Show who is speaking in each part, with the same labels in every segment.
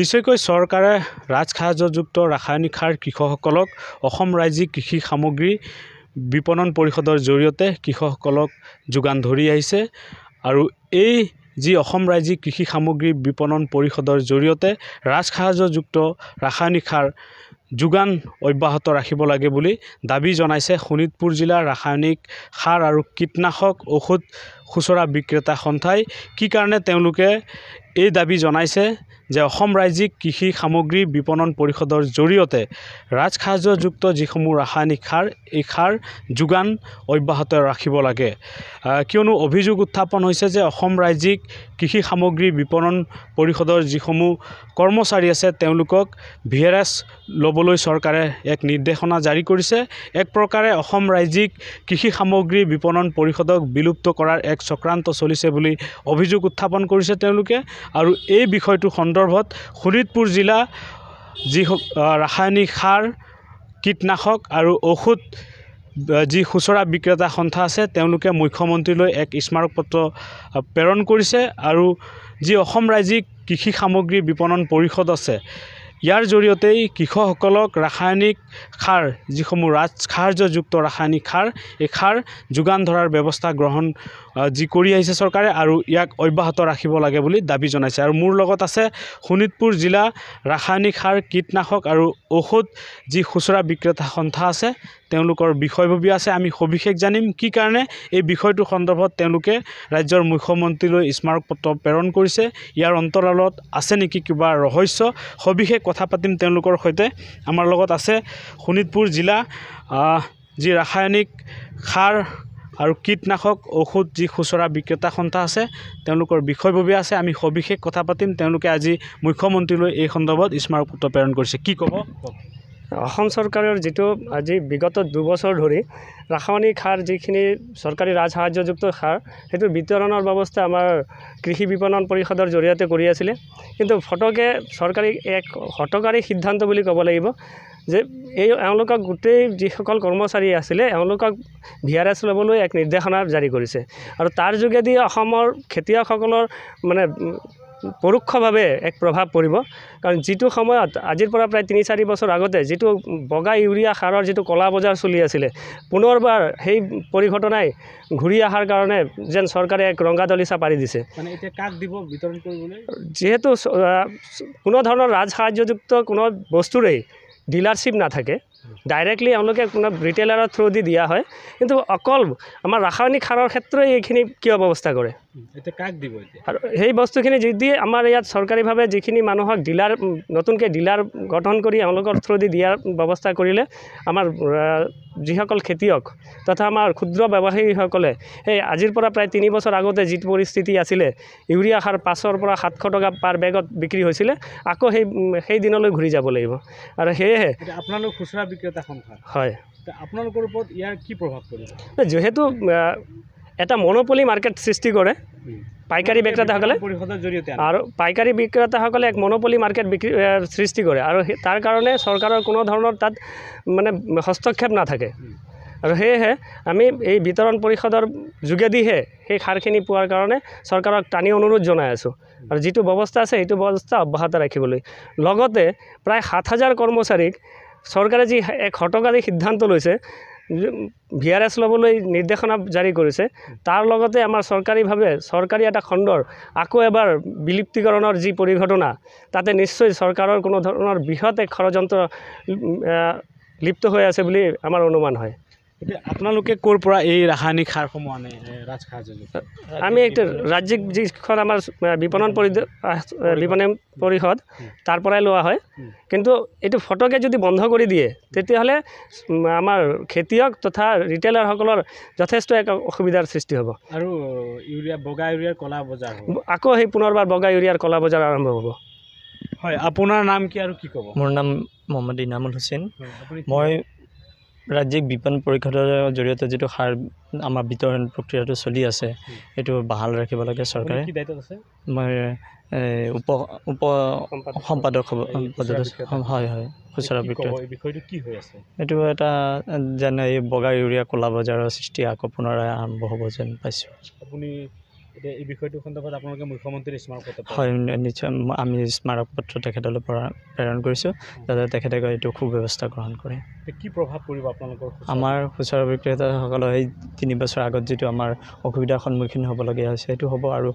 Speaker 1: নিশ্চয়কৈ চৰকাৰে ৰাজসাহাৰ্যযুক্ত ৰাসায়নিক সাৰ কৃষকসকলক অসম ৰাজ্যিক কৃষি সামগ্ৰী বিপণন পৰিষদৰ জৰিয়তে কৃষকসকলক যোগান ধৰি আহিছে আৰু এই যি অসম ৰাজ্যিক কৃষি সামগ্ৰী বিপণন পৰিষদৰ জৰিয়তে ৰাজসাহাৰ্যযুক্ত ৰাসায়নিক সাৰ যোগান অব্যাহত ৰাখিব লাগে বুলি দাবী জনাইছে শোণিতপুৰ জিলাৰ ৰাসায়নিক সাৰ আৰু কীটনাশক ঔষধ খুচুৰা বিক্ৰেতা সন্থাই কি কাৰণে তেওঁলোকে এই দাবী জনাইছে যে অসম ৰাজ্যিক কৃষি সামগ্ৰী বিপণন পৰিষদৰ জৰিয়তে ৰাজসাহায্যযুক্ত যিসমূহ ৰাসায়নিক সাৰ এই সাৰ যোগান অব্যাহত ৰাখিব লাগে কিয়নো অভিযোগ উত্থাপন হৈছে যে অসম ৰাজ্যিক কৃষি সামগ্ৰী বিপণন পৰিষদৰ যিসমূহ কৰ্মচাৰী আছে তেওঁলোকক ভি আৰ এছ ল'বলৈ চৰকাৰে এক নিৰ্দেশনা জাৰি কৰিছে এক প্ৰকাৰে অসম ৰাজ্যিক কৃষি সামগ্ৰী বিপণন পৰিষদক বিলুপ্ত কৰাৰ এক এক চক্ৰান্ত চলিছে বুলি অভিযোগ উত্থাপন কৰিছে তেওঁলোকে আৰু এই বিষয়টো সন্দৰ্ভত শোণিতপুৰ জিলা যি ৰাসায়নিক সাৰ কীটনাশক আৰু ঔষধ যি খুচুৰা বিক্ৰেতা সন্থা আছে তেওঁলোকে মুখ্যমন্ত্ৰীলৈ এক স্মাৰক পত্ৰ প্ৰেৰণ কৰিছে আৰু যি অসম ৰাজ্যিক কৃষি সামগ্ৰী বিপণন পৰিষদ আছে ইয়াৰ জৰিয়তেই কৃষকসকলক ৰাসায়নিক সাৰ যিসমূহ ৰাজ ৰাজসাহাৰ্যযুক্ত ৰাসায়নিক সাৰ এই সাৰ যোগান ধৰাৰ ব্যৱস্থা গ্ৰহণ যি কৰি আহিছে চৰকাৰে আৰু ইয়াক অব্যাহত ৰাখিব লাগে বুলি দাবী জনাইছে আৰু মোৰ লগত আছে শোণিতপুৰ জিলা ৰাসায়নিক সাৰ কীটনাশক আৰু ঔষধ যি খুচুৰা বিক্ৰেতা সন্থা আছে তেওঁলোকৰ বিষয়ববী আছে আমি সবিশেষ জানিম কি কাৰণে এই বিষয়টো সন্দৰ্ভত তেওঁলোকে ৰাজ্যৰ মুখ্যমন্ত্ৰীলৈ স্মাৰক পত্ৰ প্ৰেৰণ কৰিছে ইয়াৰ অন্তৰালত আছে নেকি কিবা ৰহস্য সবিশেষ কথা পাতিম তেওঁলোকৰ সৈতে আমাৰ লগত আছে শোণিতপুৰ জিলা যি ৰাসায়নিক সাৰ আৰু কীটনাশক ঔষধ যি খুচুৰা বিক্ৰেতা সন্থা আছে তেওঁলোকৰ বিষয়ববীয়া আছে আমি সবিশেষ কথা পাতিম তেওঁলোকে আজি মুখ্যমন্ত্ৰীলৈ এই সন্দৰ্ভত স্মাৰকপত্ৰ প্ৰেৰণ কৰিছে কি ক'ব কওক
Speaker 2: অসম চৰকাৰৰ যিটো আজি বিগত দুবছৰ ধৰি ৰাসায়নিক সাৰ যিখিনি চৰকাৰী ৰাজসাহাৰ্যযুক্ত সাৰ সেইটো বিতৰণৰ ব্যৱস্থা আমাৰ কৃষি বিপণন পৰিষদৰ জৰিয়তে কৰি আছিলে কিন্তু ফটকে চৰকাৰী এক হতকাৰী সিদ্ধান্ত বুলি ক'ব লাগিব যে এই এওঁলোকক গোটেই যিসকল কৰ্মচাৰী আছিলে এওঁলোকক ভি আৰ এছ ল'বলৈ এক নিৰ্দেশনা জাৰি কৰিছে আৰু তাৰ যোগেদি অসমৰ খেতিয়কসকলৰ মানে পৰোক্ষভাৱে এক প্ৰভাৱ পৰিব কাৰণ যিটো সময়ত আজিৰ পৰা প্ৰায় তিনি চাৰি বছৰ আগতে যিটো বগা ইউৰিয়া সাৰৰ যিটো কলা বজাৰ চলি আছিলে পুনৰবাৰ সেই পৰিঘটনাই ঘূৰি অহাৰ কাৰণে যেন চৰকাৰে এক ৰঙা দলিচা পাৰি দিছে যিহেতু কোনো ধৰণৰ ৰাজ সাহায্যযুক্ত কোনো বস্তুৰেই ডিলাৰশ্বিপ নাথাকে ডাইৰেক্টলি এওঁলোকে কোনো ৰিটেইলাৰৰ থ্ৰুদি দিয়া হয় কিন্তু অকল আমাৰ ৰাসায়নিক সাৰৰ ক্ষেত্ৰই এইখিনি কিয় ব্যৱস্থা কৰে আৰু সেই বস্তুখিনি যদি আমাৰ ইয়াত চৰকাৰীভাৱে যিখিনি মানুহক ডিলাৰ নতুনকৈ ডিলাৰ গঠন কৰি এওঁলোকৰ থ্ৰুদি দিয়াৰ ব্যৱস্থা কৰিলে আমাৰ যিসকল খেতিয়ক তথা আমাৰ ক্ষুদ্ৰ ব্যৱসায়ীসকলে সেই আজিৰ পৰা প্ৰায় তিনি বছৰ আগতে যি পৰিস্থিতি আছিলে ইউৰিয়া সাৰ পাঁচৰ পৰা সাতশ টকা পাৰ বেগত বিক্ৰী হৈছিলে আকৌ সেই সেই দিনলৈ ঘূৰি যাব লাগিব আৰু সেয়েহে
Speaker 1: আপোনালোক খুচুৰা বিক্ৰেতা সংস্থা হয় আপোনালোকৰ ওপৰত ইয়াৰ কি প্ৰভাৱ পৰিব
Speaker 2: যিহেতু এটা মনোপলি মার্কেট সৃষ্টি করে পাইকারি বিক্রেতাসকলে আর পাইকারি বিক্রেতাসকলে এক মনোপলি মার্কেট বিক্রি সৃষ্টি করে আর তার কারণে সরকারের কোনো ধরনের তাত মানে হস্তক্ষেপ না থাকে আর সে আমি এই বিতরণ পরিষদর যোগেদিহে সেই সারখিন পার কারণে সরকারক টানি অনুরোধ জানাই আছো আর যে ব্যবস্থা আছে সেই ব্যবস্থা অব্যাহত লগতে প্রায় সাত হাজার কর্মচারীক সরকারে যে এক হটকারী সিদ্ধান্ত লৈছে ভি আৰ এছ ল'বলৈ নিৰ্দেশনা জাৰি কৰিছে তাৰ লগতে আমাৰ চৰকাৰীভাৱে চৰকাৰী এটা খণ্ডৰ আকৌ এবাৰ বিলুপ্তিকৰণৰ যি পৰিঘটনা তাতে নিশ্চয় চৰকাৰৰ কোনো ধৰণৰ বৃহৎ এক ষড়যন্ত্ৰ লিপ্ত হৈ আছে বুলি আমাৰ অনুমান হয় আপোনালোকে ক'ৰ পৰা এই ৰাসায়নিক সাৰসমূহ
Speaker 1: আনে আমি এতিয়া
Speaker 2: ৰাজ্যিক যিখন আমাৰ বিপণন বিপণন পৰিষদ তাৰ পৰাই লোৱা হয় কিন্তু এইটো ফটকে যদি বন্ধ কৰি দিয়ে তেতিয়াহ'লে আমাৰ খেতিয়ক তথা ৰিটেইলাৰসকলৰ যথেষ্ট এক অসুবিধাৰ সৃষ্টি হ'ব
Speaker 1: আৰু ইউৰিয়া বগা ইউৰিয়াৰ কলা বজাৰ
Speaker 2: আকৌ সেই পুনৰবাৰ বগা ইউৰিয়াৰ কলা বজাৰ আৰম্ভ হ'ব
Speaker 1: হয় আপোনাৰ নাম কি আৰু কি ক'ব মোৰ
Speaker 2: নাম মহম্মদ ইনামুল হুছেইন মই ৰাজ্যিক বিপণ পৰিষদৰ জৰিয়তে যিটো সাৰ আমাৰ বিতৰণ প্ৰক্ৰিয়াটো চলি আছে সেইটো বাহাল ৰাখিব লাগে চৰকাৰে মই উপ উপ সম্পাদক হ'ব হয় হয় খুচুৰা এইটো এটা যেনে এই বগা ইউৰিয়া ক'লা বজাৰৰ সৃষ্টি আকৌ পুনৰাই আৰম্ভ হ'ব যেন
Speaker 1: পাইছোঁ এতিয়া এই বিষয়টো সন্দৰ্ভত আপোনালোকে মুখ্যমন্ত্ৰীৰ স্মাৰক পত্ৰ
Speaker 2: হয় নিশ্চয় আমি স্মাৰক পত্ৰ তেখেতলৈ প্ৰেৰণ কৰিছোঁ যাতে তেখেতে এইটো সু ব্যৱস্থা গ্ৰহণ কৰে
Speaker 1: কি প্ৰভাৱ পৰিব আপোনালোকৰ
Speaker 2: আমাৰ খুচুৰা বিক্ৰেতাসকলৰ এই তিনি বছৰ আগত যিটো আমাৰ অসুবিধাৰ সন্মুখীন হ'বলগীয়া হৈছে সেইটো হ'ব আৰু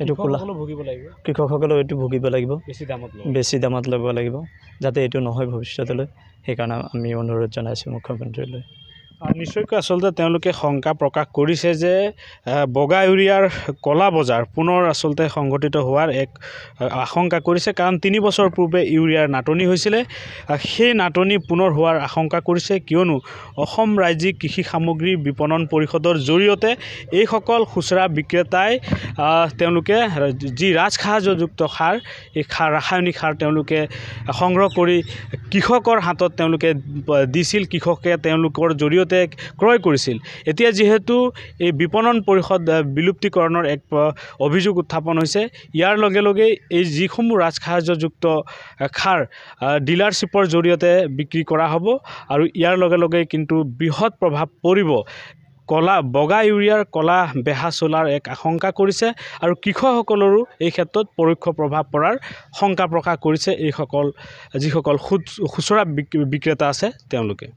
Speaker 2: এইটো খোলা ভুগিব লাগিব কৃষকসকলেও এইটো ভুগিব লাগিব বেছি দামত
Speaker 1: বেছি দামত ল'ব লাগিব যাতে এইটো নহয় ভৱিষ্যতলৈ সেইকাৰণে আমি অনুৰোধ জনাইছোঁ মুখ্যমন্ত্ৰীলৈ নিশ্চয়কৈ আচলতে তেওঁলোকে শংকা প্ৰকাশ কৰিছে যে বগা ইউৰিয়াৰ কলা বজাৰ পুনৰ আচলতে সংঘটিত হোৱাৰ এক আশংকা কৰিছে কাৰণ তিনি বছৰ পূৰ্বে ইউৰিয়াৰ নাটনি হৈছিলে সেই নাটনি পুনৰ হোৱাৰ আশংকা কৰিছে কিয়নো অসম ৰাজ্যিক কৃষি সামগ্ৰী বিপণন পৰিষদৰ জৰিয়তে এইসকল খুচুৰা বিক্ৰেতাই তেওঁলোকে যি ৰাজসাহাৰ্যযুক্ত সাৰ এই সাৰ ৰাসায়নিক সাৰ তেওঁলোকে সংগ্ৰহ কৰি কৃষকৰ হাতত তেওঁলোকে দিছিল কৃষকে তেওঁলোকৰ জৰিয়তে ক্ৰয় কৰিছিল এতিয়া যিহেতু এই বিপণন পৰিষদ বিলুপ্তিকৰণৰ এক অভিযোগ উত্থাপন হৈছে ইয়াৰ লগে লগে এই যিসমূহ ৰাজসাহাৰ্যযুক্ত সাৰ ডিলাৰশ্বিপৰ জৰিয়তে বিক্ৰী কৰা হ'ব আৰু ইয়াৰ লগে লগে কিন্তু বৃহৎ প্ৰভাৱ পৰিব কলা বগা ইউৰিয়াৰ কলা বেহা চলাৰ এক আশংকা কৰিছে আৰু কৃষকসকলৰো এই ক্ষেত্ৰত পৰোক্ষ প্ৰভাৱ পৰাৰ শংকা প্ৰকাশ কৰিছে এইসকল যিসকল খুচ খুচুৰা বিক্ৰেতা আছে তেওঁলোকে